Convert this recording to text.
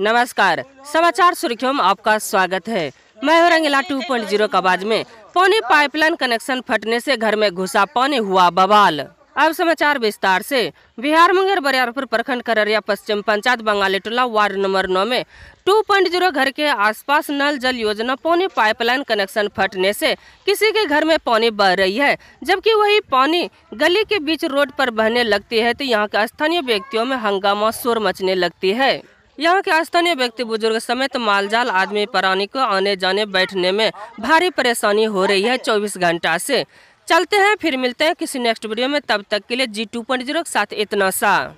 नमस्कार समाचार सुर्खियों में आपका स्वागत है मैं हूं रंगीला 2.0 का बाज में पानी पाइपलाइन कनेक्शन फटने से घर में घुसा पानी हुआ बवाल अब समाचार विस्तार से बिहार मुंगेर बरियारपुर प्रखंड कररिया पश्चिम पंचायत बंगाली टोला वार्ड नंबर नौ में 2.0 घर के आसपास नल जल योजना पानी पाइपलाइन कनेक्शन फटने से किसी के घर में पानी बह रही है जबकि वही पानी गली के बीच रोड पर बहने लगती है तो यहाँ के स्थानीय व्यक्तियों में हंगामा शोर मचने लगती है यहाँ के स्थानीय व्यक्ति बुजुर्ग समेत मालजाल आदमी प्राणी को आने जाने बैठने में भारी परेशानी हो रही है चौबीस घंटा से चलते हैं फिर मिलते हैं किसी नेक्स्ट वीडियो में तब तक के लिए जी टू पॉइंट जीरो के साथ इतना सा